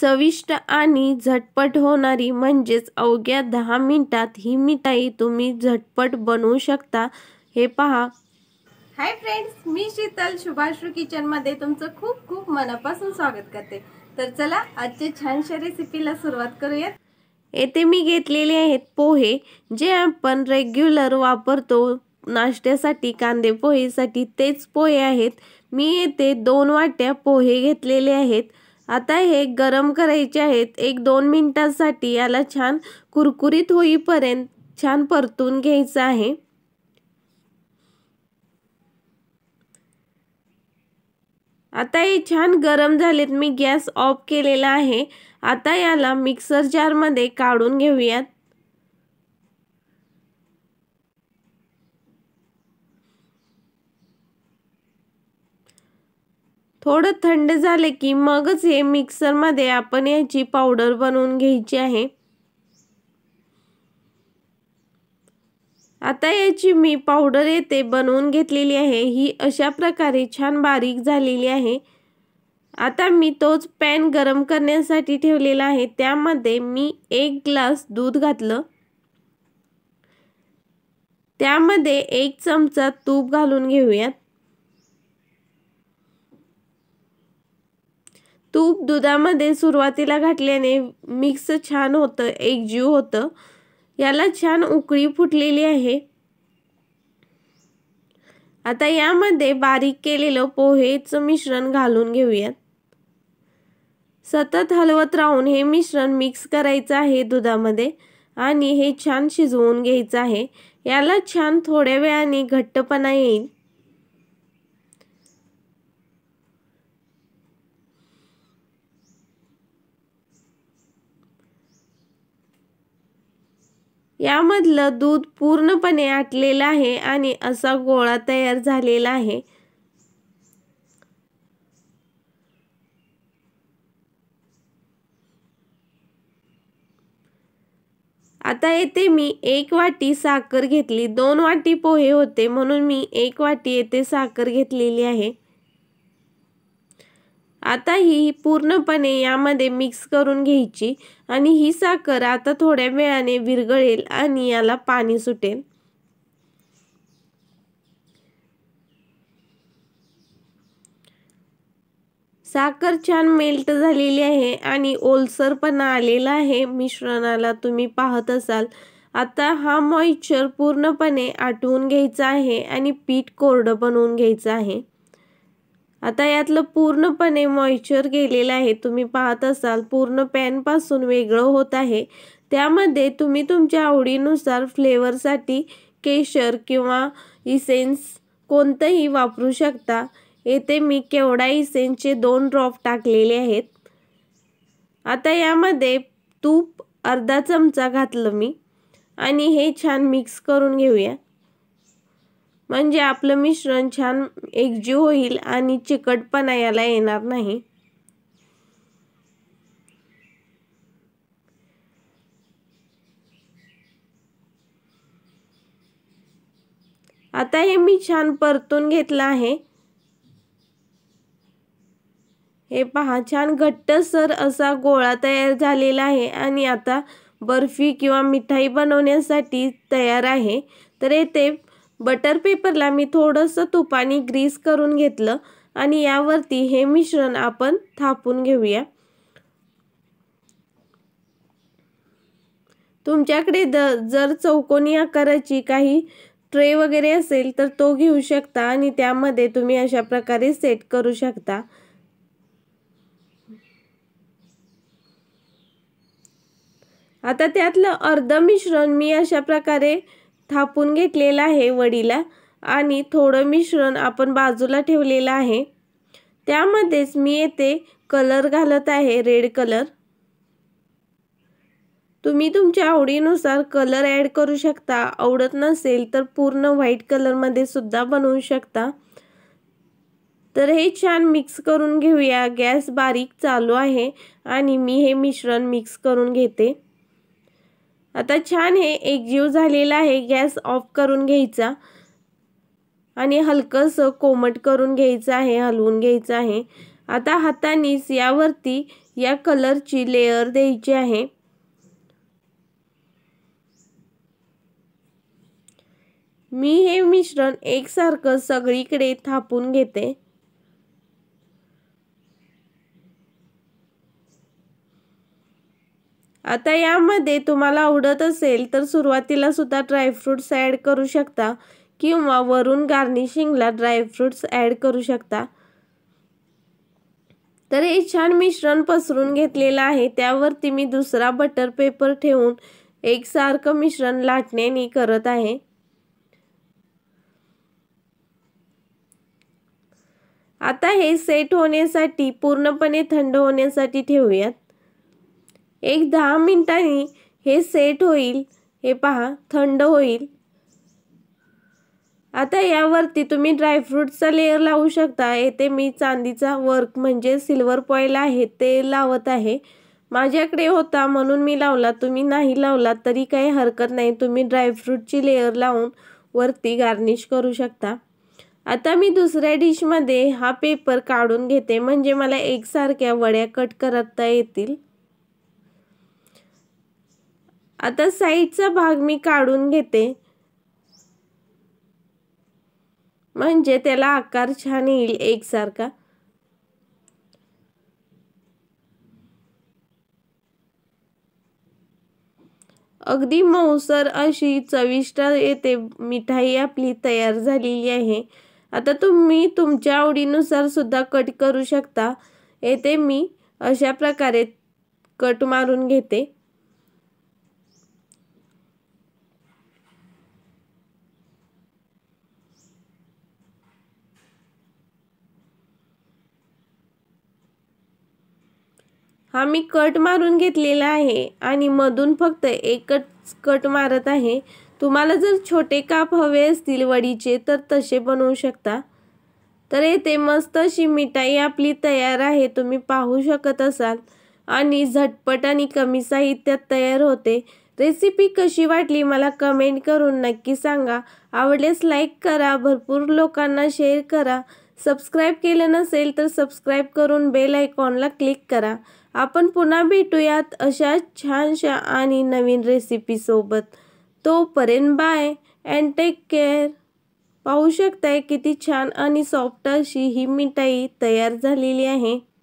चविष्ट आणि झटपट होणारी म्हणजेच अवघ्या दहा मिनिटात ही मिठाई तुम्ही झटपट बनवू शकता हे पहा हाय फ्रेंड्स मी शीतल शुभाश्रू किचनमध्ये तुमचं खूप खूप मनापासून स्वागत करते तर चला आजच्या छानशा रेसिपीला सुरुवात करूयात येथे मी घेतलेले आहेत पोहे जे आपण रेग्युलर वापरतो नाश्त्यासाठी कांदे पोहेसाठी तेच पोहे आहेत मी येथे दोन वाट्या पोहे घेतलेले आहेत आता हे गरम करायचे आहेत एक दोन मिनटांसाठी याला छान कुरकुरीत होईपर्यंत छान परतून घ्यायचं आहे आता हे छान गरम झालेत मी गॅस ऑफ केलेला आहे आता याला मिक्सर जारमध्ये काढून घेऊयात थोडं थंड झाले की मगच हे मिक्सरमध्ये आपण याची पावडर बनवून घ्यायची आहे आता याची मी पावडर येथे बनवून घेतलेली आहे ही अशा प्रकारे छान बारीक झालेली आहे आता मी तोच पॅन गरम करण्यासाठी ठेवलेला आहे त्यामध्ये मी एक ग्लास दूध घातलं त्यामध्ये एक चमचा तूप घालून घेऊयात तूप दुधामध्ये सुरुवातीला घातल्याने मिक्स छान होतं एकजीव होतं याला छान उकळी फुटलेली आहे आता यामध्ये बारीक केलेलं पोहेचं मिश्रण घालून घेऊयात सतत हलवत राहून हे मिश्रण मिक्स करायचं आहे दुधामध्ये आणि हे छान शिजवून घ्यायचं आहे याला छान थोड्या वेळाने घट्टपणा येईल यामधलं दूध पूर्णपणे आटलेलं आहे आणि असा गोळा तयार झालेला आहे आता येथे मी एक वाटी साखर घेतली दोन वाटी पोहे होते म्हणून मी एक वाटी येथे साखर घेतलेली आहे आता ही पूर्णपणे यामध्ये मिक्स करून घ्यायची आणि ही साखर आता थोड्या वेळाने विरघळेल आणि याला पाणी सुटेल साखर छान मेल्ट झालेली आहे आणि पण आलेला आहे मिश्रणाला तुम्ही पाहत असाल आता हा मॉइश्चर पूर्णपणे आटवून घ्यायचा आहे आणि पीठ कोरडं बनवून घ्यायचं आहे आता यातलं पूर्णपणे मॉइश्चर गेलेलं आहे तुम्ही पाहत असाल पूर्ण पॅनपासून वेगळं होत आहे त्यामध्ये तुम्ही तुमच्या आवडीनुसार फ्लेवरसाठी केशर किंवा इसेन्स कोणतंही वापरू शकता येथे मी केवडा इसेन्सचे दोन ड्रॉप टाकलेले आहेत आता यामध्ये तूप अर्धा चमचा घातलं मी आणि हे छान मिक्स करून घेऊया म्हणजे आपलं मिश्रण छान एकजीव होईल आणि चिकटपणा याला येणार नाही आता हे मी छान परतून घेतलं आहे हे पहा छान घट्टसर असा गोळा तयार झालेला आहे आणि आता बर्फी किंवा मिठाई बनवण्यासाठी तयार आहे तर येथे बटर पेपरला मी थोडंसं तुपाने ग्रीस करून घेतलं आणि यावरती हे मिश्रण आपण थापून घेऊया तुमच्याकडे द जर चौकोनी आकाराची काही ट्रे वगैरे असेल तर तो घेऊ शकता आणि त्यामध्ये तुम्ही अशा प्रकारे सेट करू शकता आता त्यातलं अर्ध मिश्रण मी अशा प्रकारे थापून घेतलेलं आहे वडीला आणि थोडं मिश्रण आपण बाजूला ठेवलेलं आहे त्यामध्येच मी येथे कलर घालत आहे रेड कलर तुम्ही तुमच्या आवडीनुसार कलर ॲड करू शकता आवडत नसेल तर पूर्ण व्हाईट कलरमध्ये सुद्धा बनवू शकता तर हे छान मिक्स करून घेऊया गॅस बारीक चालू आहे आणि मी हे मिश्रण मिक्स करून घेते आता छान हे एकजीव झालेला आहे गॅस ऑफ करून घ्यायचा आणि हलकंसं कोमट करून घ्यायचं आहे हलवून घ्यायचं आहे आता हातानेच यावरती या कलरची लेअर द्यायची आहे मी हे मिश्रण एकसारखं सगळीकडे थापून घेते आता यामध्ये तुम्हाला आवडत असेल तर सुरुवातीला सुद्धा ड्रायफ्रूट्स ॲड करू शकता किंवा वरून गार्निशिंगला ड्रायफ्रूट्स ॲड करू शकता तर हे छान मिश्रण पसरून घेतलेलं आहे त्यावरती मी दुसरा बटर पेपर ठेवून एकसारखं मिश्रण लाटण्याने करत आहे आता हे सेट होण्यासाठी पूर्णपणे थंड होण्यासाठी ठेवूयात एक दहा मिनटांनी हे सेट होईल हे पहा थंड होईल आता यावरती तुम्ही ड्रायफ्रूटचा लेअर लावू शकता येथे मी चांदीचा वर्क म्हणजे सिल्वर पॉईल आहे ते लावत आहे माझ्याकडे होता म्हणून मी लावला तुम्ही नाही लावला तरी काही हरकत नाही तुम्ही ड्रायफ्रूटची लेअर लावून वरती गार्निश करू शकता आता मी दुसऱ्या डिशमध्ये हा पेपर काढून घेते म्हणजे मला एकसारख्या वड्या कट करता येतील आता साईडचा भाग मी काढून घेते म्हणजे त्याला आकार छान येईल एकसारखा अगदी मऊसर अशी चविष्ट येते मिठाई आपली तयार झालेली आहे आता तुम्ही तुमच्या आवडीनुसार सुद्धा कट करू शकता येते मी अशा प्रकारे कट मारून घेते हा मी कट मारून घेतलेला आहे आणि मधून फक्त एकच कट मारत आहे तुम्हाला जर छोटे काप हवे असतील वडीचे तर तसे बनवू शकता तर येथे मस्त अशी मिठाई आपली तयार आहे तुम्ही पाहू शकत असाल आणि झटपट आणि कमी साहित्यात तयार होते रेसिपी कशी वाटली मला कमेंट करून नक्की सांगा आवडल्यास लाईक करा भरपूर लोकांना शेअर करा सबस्क्राईब केलं नसेल तर सबस्क्राईब करून बेल आयकॉनला क्लिक करा आपण पुन्हा भेटूयात अशा छानशा आणि नवीन रेसिपीसोबत तोपर्यंत बाय अँड टेक केअर पाहू शकताय किती छान आणि सॉफ्ट अशी ही मिठाई तयार झालेली आहे